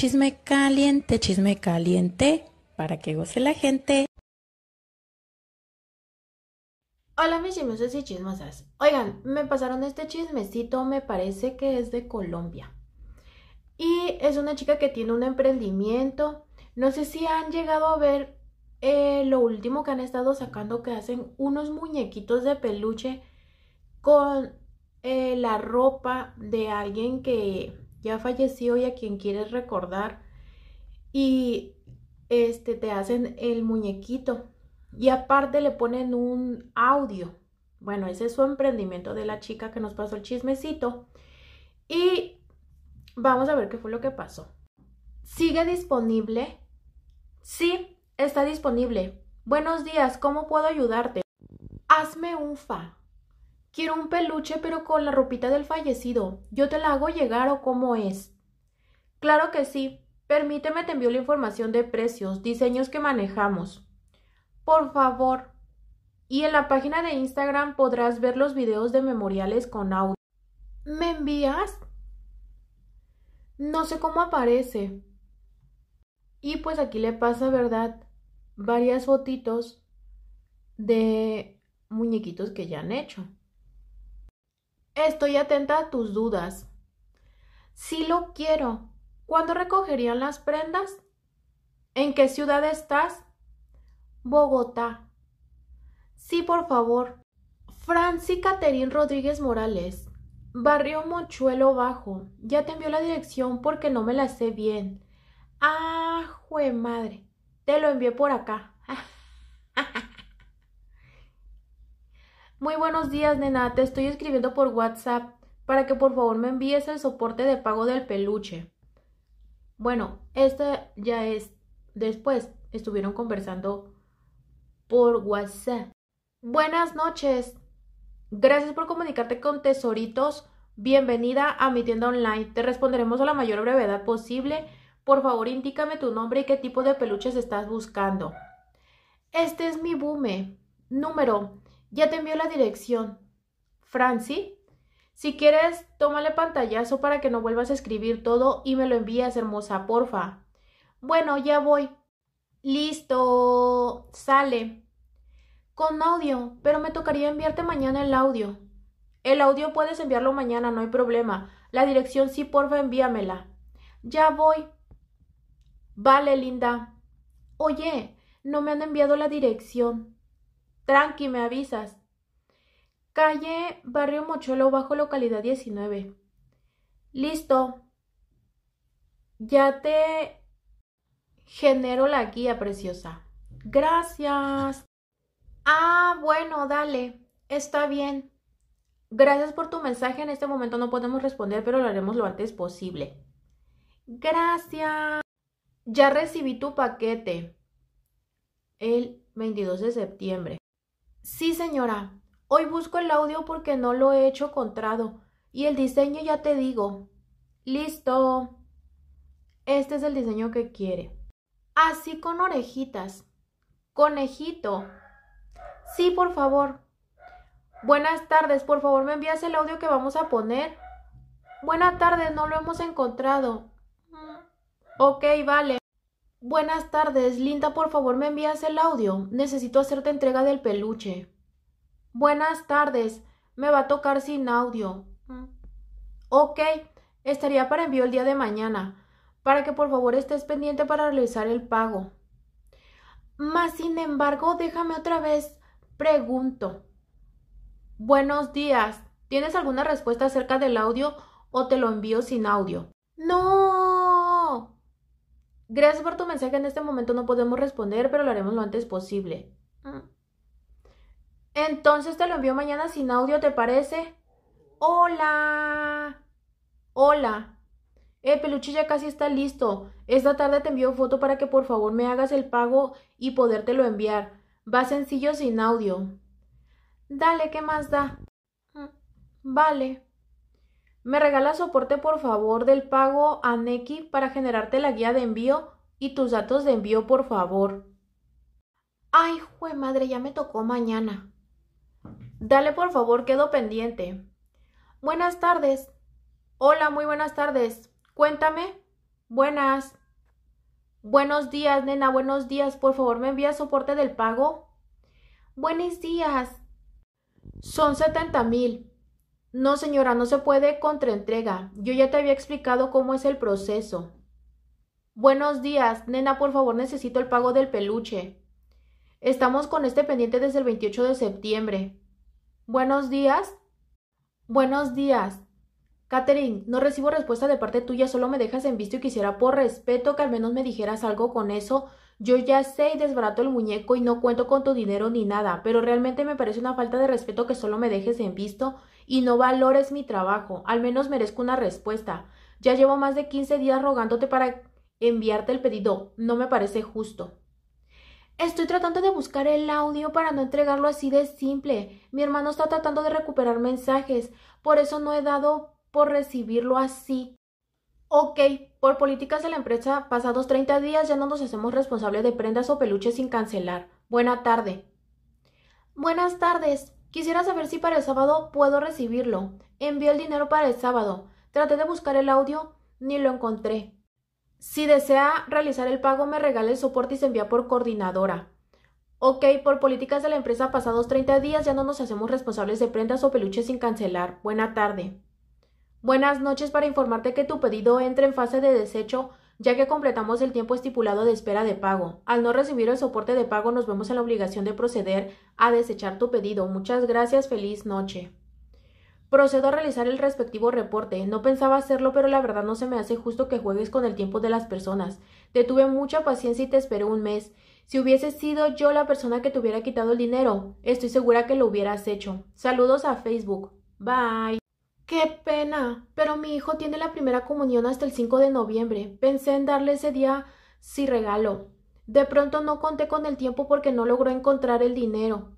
Chisme caliente, chisme caliente, para que goce la gente. Hola mis chismosos y chismosas. Oigan, me pasaron este chismecito, me parece que es de Colombia. Y es una chica que tiene un emprendimiento. No sé si han llegado a ver eh, lo último que han estado sacando, que hacen unos muñequitos de peluche con eh, la ropa de alguien que ya falleció y a quien quieres recordar. Y este, te hacen el muñequito y aparte le ponen un audio. Bueno, ese es su emprendimiento de la chica que nos pasó el chismecito. Y vamos a ver qué fue lo que pasó. ¿Sigue disponible? Sí, está disponible. Buenos días, ¿cómo puedo ayudarte? Hazme un fa. Quiero un peluche pero con la ropita del fallecido. Yo te la hago llegar o cómo es. Claro que sí. Permíteme te envío la información de precios, diseños que manejamos. Por favor. Y en la página de Instagram podrás ver los videos de memoriales con audio. ¿Me envías? No sé cómo aparece. Y pues aquí le pasa, ¿verdad? Varias fotitos de muñequitos que ya han hecho. Estoy atenta a tus dudas. si lo quiero. ¿Cuándo recogerían las prendas? ¿En qué ciudad estás? Bogotá. Sí, por favor. Franci Caterín Rodríguez Morales. Barrio Mochuelo Bajo. Ya te envió la dirección porque no me la sé bien. Ah, jue madre. Te lo envié por acá. Muy buenos días, nena. Te estoy escribiendo por WhatsApp para que por favor me envíes el soporte de pago del peluche. Bueno, esta ya es después. Estuvieron conversando por WhatsApp. Buenas noches. Gracias por comunicarte con Tesoritos. Bienvenida a mi tienda online. Te responderemos a la mayor brevedad posible. Por favor, indícame tu nombre y qué tipo de peluches estás buscando. Este es mi bume. Número ya te envió la dirección. Franci, si quieres, tómale pantallazo para que no vuelvas a escribir todo y me lo envías, hermosa, porfa. Bueno, ya voy. Listo. Sale. Con audio, pero me tocaría enviarte mañana el audio. El audio puedes enviarlo mañana, no hay problema. La dirección sí, porfa, envíamela. Ya voy. Vale, linda. Oye, no me han enviado la dirección. Tranqui, me avisas. Calle Barrio Mocholo, bajo localidad 19. Listo. Ya te genero la guía preciosa. Gracias. Ah, bueno, dale. Está bien. Gracias por tu mensaje. En este momento no podemos responder, pero lo haremos lo antes posible. Gracias. Ya recibí tu paquete. El 22 de septiembre. Sí, señora. Hoy busco el audio porque no lo he hecho contrado. Y el diseño ya te digo. Listo. Este es el diseño que quiere. Así con orejitas. Conejito. Sí, por favor. Buenas tardes, por favor me envías el audio que vamos a poner. Buenas tardes, no lo hemos encontrado. Ok, vale. Buenas tardes, Linda, por favor me envías el audio. Necesito hacerte entrega del peluche. Buenas tardes, me va a tocar sin audio. Mm. Ok, estaría para envío el día de mañana, para que por favor estés pendiente para realizar el pago. Mas, sin embargo, déjame otra vez, pregunto. Buenos días, ¿tienes alguna respuesta acerca del audio o te lo envío sin audio? No, Gracias por tu mensaje. En este momento no podemos responder, pero lo haremos lo antes posible. Ah. Entonces te lo envío mañana sin audio, ¿te parece? Hola. Hola. El eh, peluchillo ya casi está listo. Esta tarde te envío foto para que por favor me hagas el pago y podértelo enviar. Va sencillo sin audio. Dale, ¿qué más da? Ah. Vale. ¿Me regala soporte por favor del pago a Neki para generarte la guía de envío y tus datos de envío por favor? Ay, jue madre, ya me tocó mañana. Dale por favor, quedo pendiente. Buenas tardes. Hola, muy buenas tardes. Cuéntame. Buenas. Buenos días, nena, buenos días. Por favor, ¿me envías soporte del pago? Buenos días. Son setenta mil. No, señora, no se puede contraentrega. Yo ya te había explicado cómo es el proceso. Buenos días, nena, por favor necesito el pago del peluche. Estamos con este pendiente desde el 28 de septiembre. Buenos días. Buenos días. Catherine, no recibo respuesta de parte tuya, solo me dejas en visto y quisiera por respeto que al menos me dijeras algo con eso. Yo ya sé y desbarato el muñeco y no cuento con tu dinero ni nada, pero realmente me parece una falta de respeto que solo me dejes en visto y no valores mi trabajo. Al menos merezco una respuesta. Ya llevo más de 15 días rogándote para enviarte el pedido. No me parece justo. Estoy tratando de buscar el audio para no entregarlo así de simple. Mi hermano está tratando de recuperar mensajes. Por eso no he dado por recibirlo así. Ok, por políticas de la empresa, pasados 30 días ya no nos hacemos responsables de prendas o peluches sin cancelar. Buenas tarde. Buenas tardes. Quisiera saber si para el sábado puedo recibirlo. Envié el dinero para el sábado. Traté de buscar el audio, ni lo encontré. Si desea realizar el pago, me regale el soporte y se envía por coordinadora. Ok, por políticas de la empresa pasados 30 días ya no nos hacemos responsables de prendas o peluches sin cancelar. Buena tarde. Buenas noches para informarte que tu pedido entra en fase de desecho ya que completamos el tiempo estipulado de espera de pago. Al no recibir el soporte de pago nos vemos en la obligación de proceder a desechar tu pedido. Muchas gracias, feliz noche. Procedo a realizar el respectivo reporte. No pensaba hacerlo, pero la verdad no se me hace justo que juegues con el tiempo de las personas. Te tuve mucha paciencia y te esperé un mes. Si hubiese sido yo la persona que te hubiera quitado el dinero, estoy segura que lo hubieras hecho. Saludos a Facebook. Bye. Qué pena. Pero mi hijo tiene la primera comunión hasta el 5 de noviembre. Pensé en darle ese día si regalo. De pronto no conté con el tiempo porque no logró encontrar el dinero.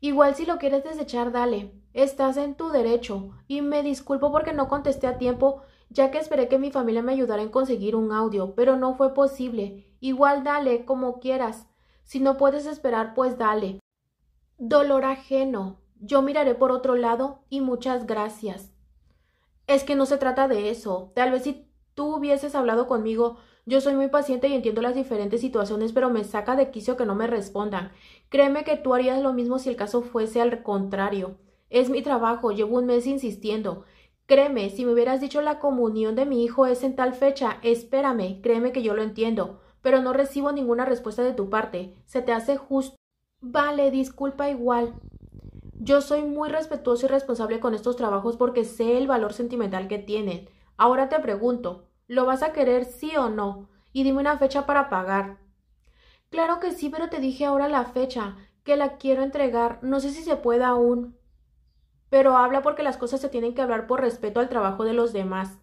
Igual si lo quieres desechar, dale. Estás en tu derecho. Y me disculpo porque no contesté a tiempo, ya que esperé que mi familia me ayudara en conseguir un audio, pero no fue posible. Igual dale, como quieras. Si no puedes esperar, pues dale. Dolor ajeno. Yo miraré por otro lado y muchas gracias. Es que no se trata de eso. Tal vez si tú hubieses hablado conmigo, yo soy muy paciente y entiendo las diferentes situaciones, pero me saca de quicio que no me respondan. Créeme que tú harías lo mismo si el caso fuese al contrario. Es mi trabajo, llevo un mes insistiendo. Créeme, si me hubieras dicho la comunión de mi hijo es en tal fecha, espérame, créeme que yo lo entiendo, pero no recibo ninguna respuesta de tu parte. Se te hace justo. Vale, disculpa igual. Yo soy muy respetuoso y responsable con estos trabajos porque sé el valor sentimental que tienen. Ahora te pregunto, ¿lo vas a querer sí o no? Y dime una fecha para pagar. Claro que sí, pero te dije ahora la fecha, que la quiero entregar. No sé si se pueda aún. Pero habla porque las cosas se tienen que hablar por respeto al trabajo de los demás.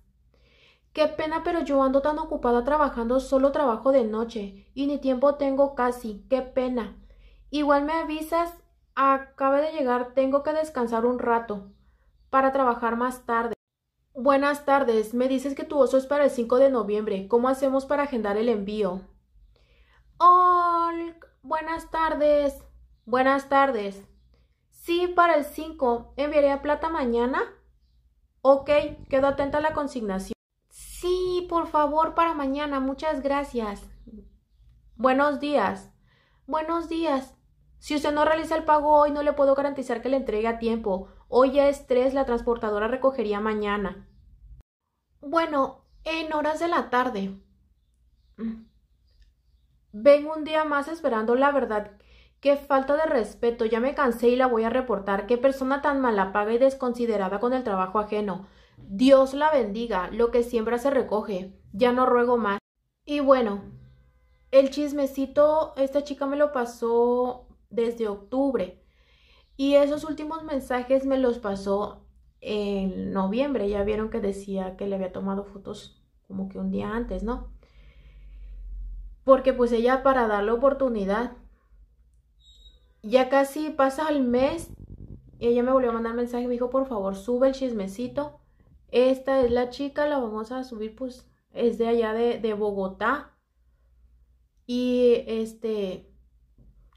Qué pena, pero yo ando tan ocupada trabajando, solo trabajo de noche, y ni tiempo tengo casi. Qué pena. Igual me avisas Acabo de llegar, tengo que descansar un rato para trabajar más tarde. Buenas tardes, me dices que tu oso es para el 5 de noviembre. ¿Cómo hacemos para agendar el envío? Oh, buenas tardes. Buenas tardes. Sí, para el 5. ¿Enviaré a plata mañana? Ok, quedo atenta a la consignación. Sí, por favor, para mañana. Muchas gracias. Buenos días. Buenos días. Si usted no realiza el pago hoy, no le puedo garantizar que le entregue a tiempo. Hoy ya es tres la transportadora recogería mañana. Bueno, en horas de la tarde. Mm. Vengo un día más esperando la verdad. Qué falta de respeto, ya me cansé y la voy a reportar. Qué persona tan mala paga y desconsiderada con el trabajo ajeno. Dios la bendiga, lo que siembra se recoge. Ya no ruego más. Y bueno, el chismecito, esta chica me lo pasó desde octubre. Y esos últimos mensajes me los pasó en noviembre. Ya vieron que decía que le había tomado fotos como que un día antes, ¿no? Porque pues ella para darle oportunidad. Ya casi pasa el mes y ella me volvió a mandar mensaje. Me dijo, por favor, sube el chismecito. Esta es la chica, la vamos a subir, pues es de allá de, de Bogotá. Y este,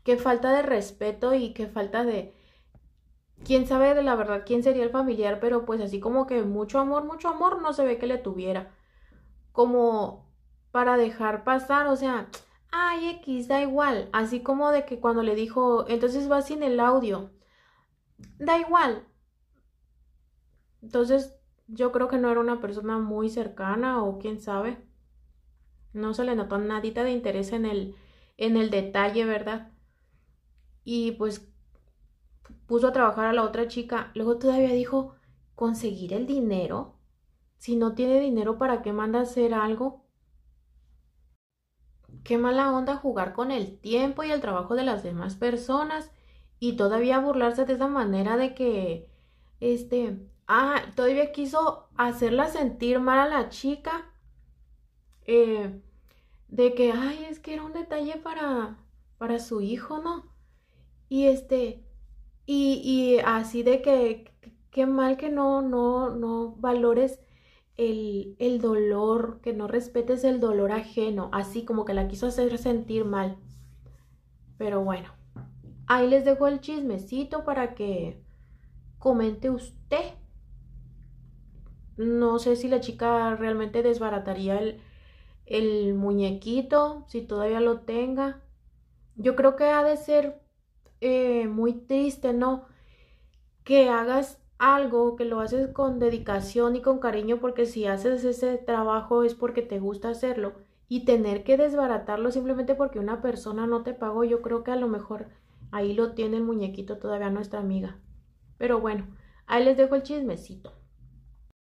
qué falta de respeto y qué falta de... Quién sabe de la verdad quién sería el familiar, pero pues así como que mucho amor, mucho amor no se ve que le tuviera. Como para dejar pasar, o sea, ay, X, da igual. Así como de que cuando le dijo, entonces va sin el audio, da igual. Entonces, yo creo que no era una persona muy cercana o quién sabe. No se le notó nadita de interés en el, en el detalle, ¿verdad? y pues puso a trabajar a la otra chica. Luego todavía dijo, conseguir el dinero. Si no tiene dinero, ¿para qué manda a hacer algo? Qué mala onda jugar con el tiempo y el trabajo de las demás personas y todavía burlarse de esa manera de que, este, ah, todavía quiso hacerla sentir mal a la chica. Eh, de que, ay, es que era un detalle para, para su hijo, ¿no? Y este, y, así de que, qué mal que no, no, no valores el, dolor, que no respetes el dolor ajeno, así como que la quiso hacer sentir mal. Pero bueno, ahí les dejo el chismecito para que comente usted. No sé si la chica realmente desbarataría el, el muñequito, si todavía lo tenga. Yo creo que ha de ser eh, muy triste, ¿no? Que hagas algo que lo haces con dedicación y con cariño porque si haces ese trabajo es porque te gusta hacerlo y tener que desbaratarlo simplemente porque una persona no te pagó, yo creo que a lo mejor ahí lo tiene el muñequito todavía nuestra amiga. Pero bueno, ahí les dejo el chismecito.